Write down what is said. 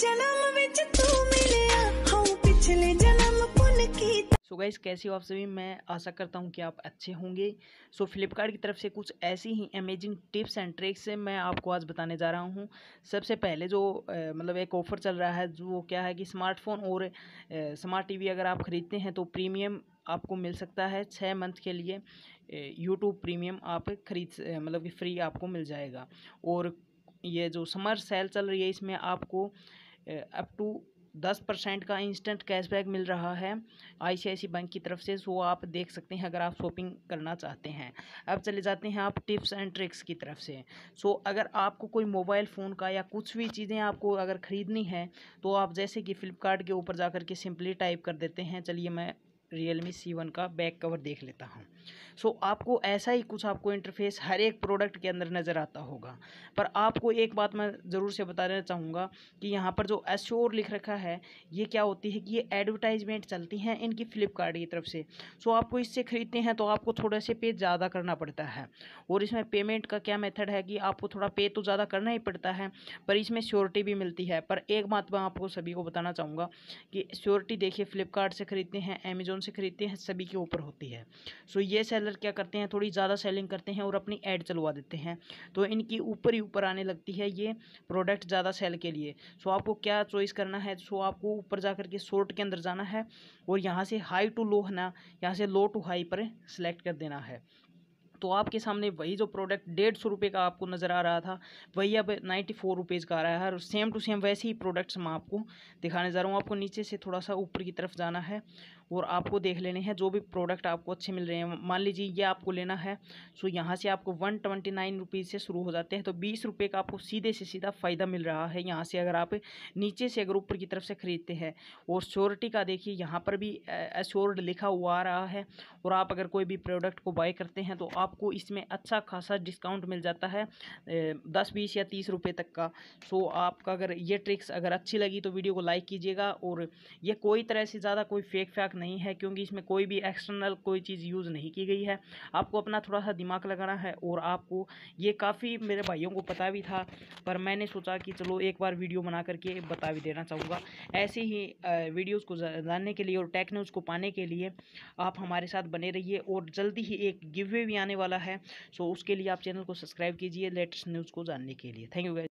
जन्म विच तू मिलया हम हाँ, पिछले जन्म पुन की सो गाइस कैसे हो आप सभी मैं आशा करता हूँ कि आप अच्छे होंगे सो फ्लिपकार्ट की तरफ से कुछ ऐसी ही अमेजिंग टिप्स एंड ट्रिक्स से मैं आपको आज बताने जा रहा हूँ सबसे पहले जो ए, मतलब एक ऑफ़र चल रहा है जो क्या है कि स्मार्टफोन और ए, स्मार्ट टीवी अगर आप ख़रीदते हैं तो प्रीमियम आपको मिल सकता है छः मंथ के लिए यूट्यूब प्रीमियम आप खरीद मतलब कि फ्री आपको मिल जाएगा और ये जो समर सेल चल रही है इसमें आपको अप टू दस परसेंट का इंस्टेंट कैशबैक मिल रहा है आईसीआईसी बैंक की तरफ से सो आप देख सकते हैं अगर आप शॉपिंग करना चाहते हैं अब चले जाते हैं आप टिप्स एंड ट्रिक्स की तरफ से सो अगर आपको कोई मोबाइल फ़ोन का या कुछ भी चीज़ें आपको अगर ख़रीदनी है तो आप जैसे कि फ़्लिपकार्ट के ऊपर जा कर के सिंपली टाइप कर देते हैं चलिए मैं रियल मी सी वन का बैक कवर देख लेता हूँ सो so, आपको ऐसा ही कुछ आपको इंटरफेस हर एक प्रोडक्ट के अंदर नज़र आता होगा पर आपको एक बात मैं ज़रूर से बता देना चाहूँगा कि यहाँ पर जो एश्योर लिख रखा है ये क्या होती है कि ये एडवर्टाइजमेंट चलती हैं इनकी फ्लिपकार्ट की तरफ से सो so, आपको इससे ख़रीदते हैं तो आपको थोड़ा से पे ज़्यादा करना पड़ता है और इसमें पेमेंट का क्या मेथड है कि आपको थोड़ा पे तो ज़्यादा करना ही पड़ता है पर इसमें श्योरिटी भी मिलती है पर एक बात मैं आपको सभी को बताना चाहूँगा कि श्योरिटी देखिए फ्लिपकार्ट से ख़रीदते हैं अमेजोन कौन से खरीदते हैं सभी के ऊपर होती है सो ये सेलर क्या करते हैं थोड़ी ज़्यादा सेलिंग करते हैं और अपनी एड चलवा देते हैं तो इनकी ऊपर ही ऊपर आने लगती है ये प्रोडक्ट ज़्यादा सेल के लिए सो आपको क्या चॉइस करना है सो आपको ऊपर जा करके शॉर्ट के अंदर जाना है और यहाँ से हाई टू लो है ना यहाँ से लो टू हाई पर सेलेक्ट कर देना है तो आपके सामने वही जो प्रोडक्ट डेढ़ सौ रुपये का आपको नज़र आ रहा था वही अब नाइन्टी फोर रुपीज़ का आ रहा है और सेम टू सेम वैसे ही प्रोडक्ट्स मैं आपको दिखाने जा रहा हूँ आपको नीचे से थोड़ा सा ऊपर की तरफ जाना है और आपको देख लेने हैं जो भी प्रोडक्ट आपको अच्छे मिल रहे हैं मान लीजिए ये आपको लेना है सो यहाँ से आपको वन ट्वेंटी नाइन रुपीज़ से शुरू हो जाते हैं तो बीस रुपये का आपको सीधे से सीधा फ़ायदा मिल रहा है यहाँ से अगर आप नीचे से अगर ऊपर की तरफ से ख़रीदते हैं और श्योरिटी का देखिए यहाँ पर भी एश्योर्ड लिखा हुआ आ रहा है और आप अगर कोई भी प्रोडक्ट को बाय करते हैं तो आप आपको इसमें अच्छा खासा डिस्काउंट मिल जाता है दस बीस या तीस रुपये तक का सो आपका अगर ये ट्रिक्स अगर अच्छी लगी तो वीडियो को लाइक कीजिएगा और ये कोई तरह से ज़्यादा कोई फेक फैक नहीं है क्योंकि इसमें कोई भी एक्सटर्नल कोई चीज़ यूज़ नहीं की गई है आपको अपना थोड़ा सा दिमाग लगाना है और आपको ये काफ़ी मेरे भाइयों को पता भी था पर मैंने सोचा कि चलो एक बार वीडियो बना करके बता भी देना चाहूँगा ऐसे ही वीडियोज़ को जानने के लिए और टेक न्यूज़ को पाने के लिए आप हमारे साथ बने रहिए और जल्दी ही एक गिवे भी आने वाला है सो उसके लिए आप चैनल को सब्सक्राइब कीजिए लेटेस्ट न्यूज़ को जानने के लिए थैंक यू